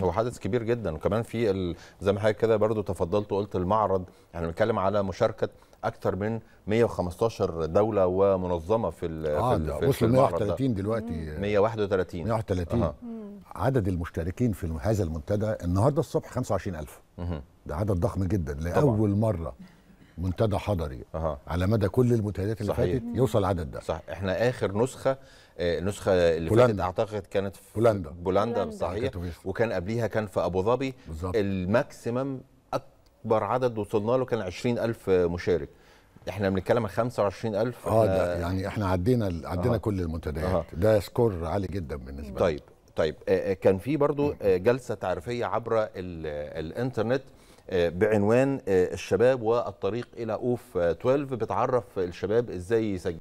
هو حدث كبير جدا وكمان في زي ما حضرتك كده برضو تفضلت وقلت المعرض احنا يعني بنتكلم على مشاركه اكثر من 115 دوله ومنظمه في ال آه في, ال في, في 131 دلوقتي 131 131 أه. عدد المشتركين في هذا المنتدى النهارده الصبح 25000 ده عدد ضخم جدا لاول طبعا. مره منتدى حضري أه. على مدى كل المنتديات اللي صحيح. فاتت يوصل العدد ده صح احنا اخر نسخه آه، النسخه اللي بولندا. فاتت اعتقد كانت في بولندا بولندا صحيح وكان قبليها كان في ابو ظبي الماكسيمم اكبر عدد وصلنا له كان 20000 مشارك احنا بنتكلم عن 25000 اه ده آه، يعني احنا عدينا عدينا آه. كل المنتديات آه. ده سكور عالي جدا بالنسبه طيب طيب آه، كان في برضو جلسه تعريفيه عبر الانترنت بعنوان آه، الشباب والطريق الى اوف 12 بتعرف الشباب ازاي يسجلوا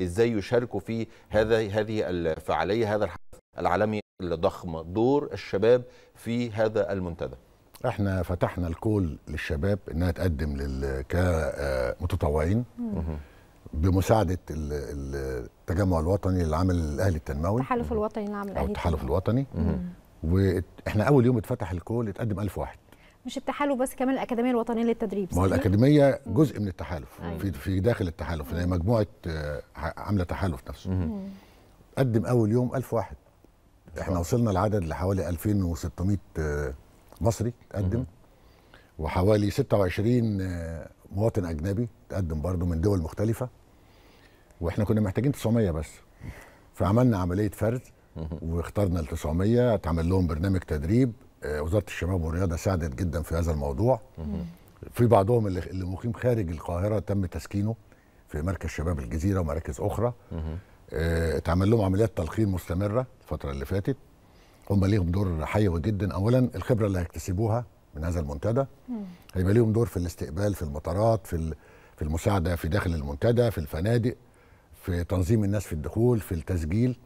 ازاي يشاركوا في هذا هذه الفعاليه هذا الحدث العالمي الضخم دور الشباب في هذا المنتدى احنا فتحنا الكول للشباب انها تقدم كمتطوعين آه، بمساعده التجمع الوطني للعمل الاهلي التنموي التحالف الوطني للعمل الاهلي التحالف الوطني واحنا اول يوم اتفتح الكول اتقدم 1000 واحد مش التحالف بس كمان الاكاديميه الوطنيه للتدريب ما هو الاكاديميه جزء من التحالف أيوة. في في داخل التحالف هي يعني مجموعه آه، عامله تحالف نفسه قدم اول يوم 1000 واحد احنا وصلنا العدد لحوالي 2600 آه، مصري قدم وحوالي 26 آه، مواطن اجنبي تقدم برضه من دول مختلفه واحنا كنا محتاجين 900 بس فعملنا عمليه فرز واخترنا ال 900 اتعمل لهم برنامج تدريب آه، وزاره الشباب والرياضه ساعدت جدا في هذا الموضوع في بعضهم اللي, مقيم خارج القاهره تم تسكينه في مركز شباب الجزيره ومراكز اخرى آه، اتعمل لهم عمليات تلقين مستمره الفتره اللي فاتت هم ليهم دور حيوي جدا اولا الخبره اللي هيكتسبوها من هذا المنتدى هيبقى ليهم دور في الاستقبال في المطارات في في المساعده في داخل المنتدى في الفنادق في تنظيم الناس في الدخول في التسجيل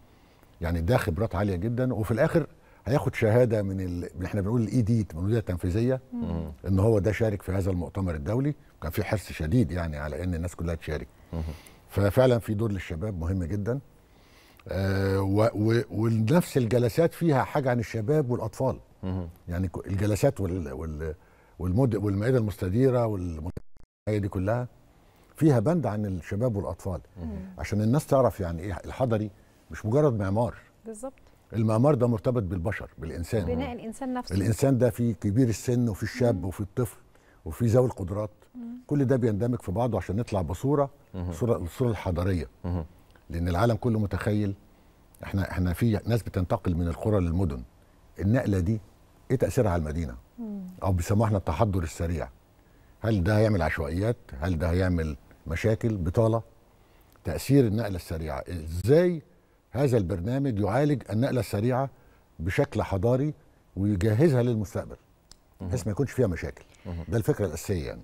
يعني ده خبرات عاليه جدا وفي الاخر هياخد شهاده من ال... احنا بنقول الاي دي المديريه التنفيذيه ان هو ده شارك في هذا المؤتمر الدولي وكان في حرص شديد يعني على ان الناس كلها تشارك ففعلا في دور للشباب مهم جدا آه و... و... ونفس الجلسات فيها حاجه عن الشباب والاطفال يعني الجلسات وال... وال... والمد... والمائده المستديره والمائده دي كلها فيها بند عن الشباب والاطفال عشان الناس تعرف يعني ايه الحضري مش مجرد معمار بالظبط المعمار ده مرتبط بالبشر بالانسان بناء الانسان نفسه الانسان ده في كبير السن وفي الشاب وفي الطفل وفي ذوي القدرات كل ده بيندمج في بعضه عشان نطلع بصوره الصوره الصوره الحضاريه لان العالم كله متخيل احنا احنا في ناس بتنتقل من القرى للمدن النقله دي ايه تاثيرها على المدينه او بيسموها احنا التحضر السريع هل ده هيعمل عشوائيات هل ده هيعمل مشاكل بطاله تاثير النقله السريعه ازاي هذا البرنامج يعالج النقله السريعه بشكل حضاري ويجهزها للمستقبل بحيث ما يكونش فيها مشاكل ده الفكره الاساسيه يعني